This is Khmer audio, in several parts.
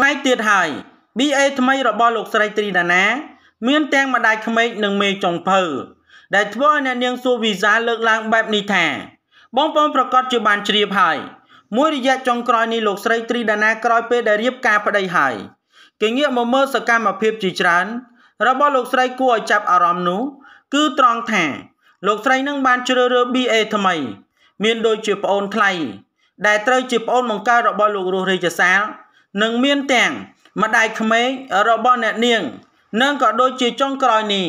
ផ្នែកទៀតហើយ BA ថ្មីរបស់លោកស្រីត្រីដាណា មានទាំងម្ដាយក្មេកនិងមេចុងភៅដែលធ្វើឲ្យអ្នកនាងសួរវីសាលើកឡើងបែបនេះថា បងប្អូនប្រកាសជាបានជ្រាបហើយមួយរយៈចុងក្រោយនេះលោកស្រីត្រីដាណាក្រោយពេលដែលរៀបការប្តីហើយគេងាកមកមើលសកម្មភាពជាច្រើន របស់លោកស្រីគួរឲ្យចាប់អារម្មណ៍នោះគឺត្រង់ថាលោកស្រីនឹងបានជ្រើសរើស BA ថ្មីមានដូចជាប្អូនថ្លៃដែលត្រូវជាប្អូនបង្កើតរបស់លោករស់រាជសាលនឹងមានទាំងម្ដាយក្មេករបស់អ្នកនាងនិងក៏ដូចជាចុងក្រោយនេះ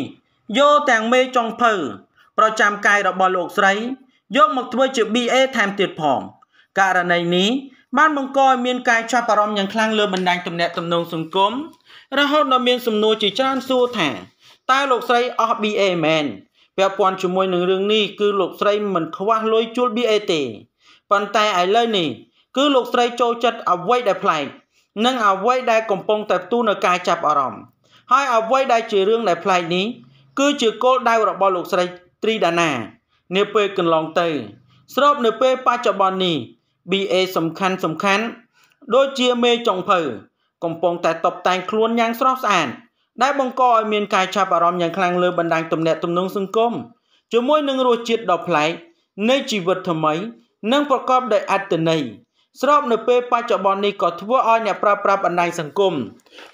យកទាំងមេចុងភៅប្រចាំកាយរបស់លោកស្រីយកមកធ្វើជា BA ថែមទៀតផងករណីនេះបានបង្កឲ្យ មានការចាប់អារម្មណ៍យ៉ាងខ្លាំងលើបណ្ដាញទំនាក់ទំនងសង្គមរហូតដល់មានសំណួរជាច្រើនសួរថាតើលោកស្រីអស់ BA មែនពាក់ព័ន្ធជាមួយនឹងរឿងនេះគឺលោកស្រី មិន ខ្វះលុយជួល BA ទេប៉ុន្តែឥឡូវនេះ គឺលោកស្រីចូលចិត្តអ្វីដែលប្លែកនិងអ្វីដែលកំពុងតែផ្ទុះនៅការចាប់អារម្មណ៍ហើយអ្វីដែលជារឿងដែលប្លែកនេះគឺជាគោលដៅរបស់លោកស្រីត្រីដាណានាពេលកន្លងទៅស្របនៅពេលបច្ចុប្បន្ននេះ BA សំខាន់សំខាន់ដូចជាមេចុងភៅកំពុងតែតបតែងខ្លួនយ៉ាងស្រស់ស្អាតដែលបង្កឲ្យមានការចាប់អារម្មណ៍យ៉ាងខ្លាំងលើបណ្ដាញទំនាក់ទំនងសង្គមជាមួយនឹងរសជាតិដ៏ប្លែកនៃជីវិតថ្មី និងប្រកបដោយអត្ថន័យស្របនៅពេលបច្ចុប្បន្ននេះក៏ធ្វើឲ្យអ្នកប្រើប្រាស់បណ្ដាញសង្គម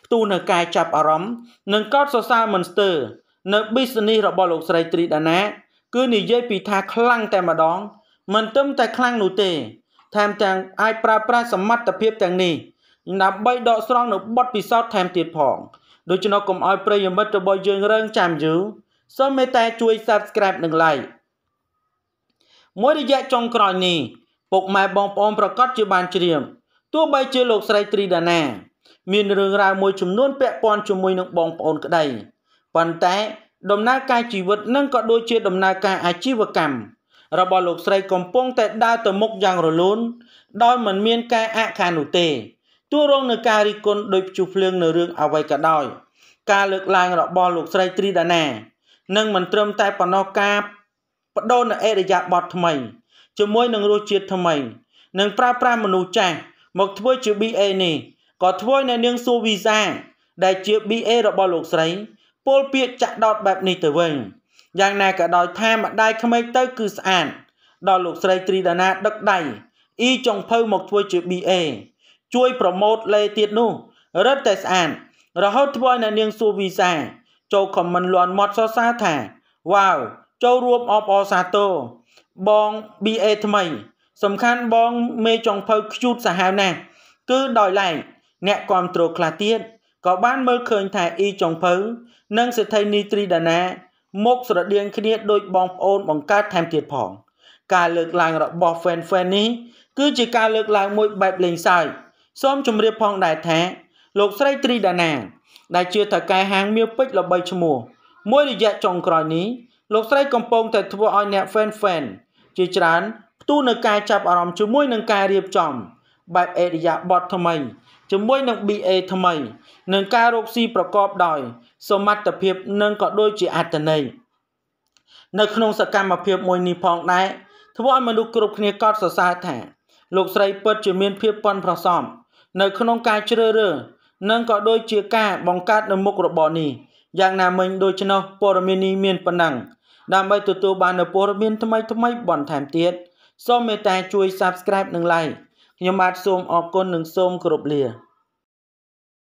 ផ្ទុះនៅការចាប់អារម្មណ៍និងកោតសរសើរមិនស្ទើរនៅ business របស់លោកស្រីត្រីដាណា គឺនិយាយពីថាខ្លាំងតែម្ដងមិនត្រឹមតែខ្លាំងនោះទេថែមទាំងអាចប្រើប្រាស់សមត្ថភាពទាំងនេះដើម្បីដកស្រង់នៅបទពិសោធន៍ថែមទៀតផង ដូច្នោះកុំឲ្យប្រិយមិត្តរបស់យើងរើងចាំយូរសូមមេត្តាជួយ Subscribe និង Like មួយរយៈចុងក្រោយនេះពុកម៉ែបងប្អូនប្រកាសជាបាន ជ្រាបទោះបីជាលោកស្រីត្រីដាណាមានរឿងរ៉ាវមួយចំនួនពាក់ព័ន្ធជាមួយនឹងបងប្អូនក្តីប៉ុន្តែដំណើរការជីវិតនិងក៏ដូចជាដំណើរការអាជីវកម្មរបស់លោកស្រីកំពុងតែដើរទៅមុខយ៉ាងរលូន ដោយមិនមាន ការអាក់ខាននោះទេទួរងនឹងការរិះគន់ដោយព្យុះភ្លើងនៅរឿងអ្វីក៏ដោយ ការលើកឡើងរបស់លោកស្រីត្រីដាណានឹងមិនត្រឹមតែប៉ុណ្ណោះការបដូរនៅអេរយាបតថ្មីជាមួយនឹងរសជាតិថ្មី និងប្រើប្រាស់មនុស្សចាស់មកធ្វើជា BA នេះក៏ធ្វើអ្នកនាងសួរវីសាដែលជា BA របស់លោកស្រីពលពាកចាក់ដោតបែបនេះទៅវិញយ៉ាងណាក៏ដោយថាម្ដាយក្មេកទៅគឺស្អាតដល់លោកស្រីត្រីដាណា ដឹកដៃអ៊ីចុងភៅមកធ្វើជា BA ជួយប្រម៉ូតលេទៀតនោះរឹតតែស្អាតរហូតធ្វើឲ្យអ្នកនាងសួរវីសា ចូលខមមិនលន់មាត់សរសើរថាវ៉ាវចូលរួមអបអរសាទរបង BA ថ្មីសំខាន់បងមេចុងភៅខ្ជូតសាហាវណាស់គឺដោយឡែកអ្នកគ្រប់គ្រងខ្លះទៀតក៏បានមើលឃើញថាអ៊ីចុងភៅនិងសិទ្ធិនីត្រីដាណាមកស្រដៀងគ្នាដោយបងប្អូនបង្កើតថែមទៀតផង ការលើកឡើងរបស់ Fan Fan នេះគឺជាការលើកឡើងមួយបែបលេងសើចសូមជម្រាបផងដែរថា លោកស្រីត្រីដាណាដែលជាថៅកែហាងមៀវពេជ្រល្បីឈ្មោះ មួយរយៈចុងក្រោយនេះលោកស្រីកំពុងតែធ្វើឲ្យអ្នក fan fan ជាច្រើនផ្ទុះនៅការចាប់អារម្មណ៍ជាមួយនឹងការរៀបចំបែបអេរិយាប័ត្រថ្មីជាមួយនឹង BA ថ្មីនិងការរកស៊ីប្រកបដោយសមត្ថភាពនិងក៏ដូចជាអត្តន័យនៅក្នុងសកម្មភាពមួយនេះផងដែរធ្វើឲ្យមនុស្សគ្រប់គ្នាកោតសរសើរថា លោកស្រីពិតជាមានភាពប៉ិនប្រសប់នៅក្នុងការជ្រើសរើសនិងក៏ដូចជាការបង្កើតនៅមុខរបរនេះយ៉ាងណាមិញដូច្នោះព័ត៌មាននេះមានប៉ុណ្ណឹងដើម្បីទទួលបាននូវព័ត៌មានថ្មីថ្មីបន្ថែមទៀតសូមមេត្តាជួយ Subscribe និង Like ខ្ញុំបាទសូមអរគុណនិងសូមគោរពលា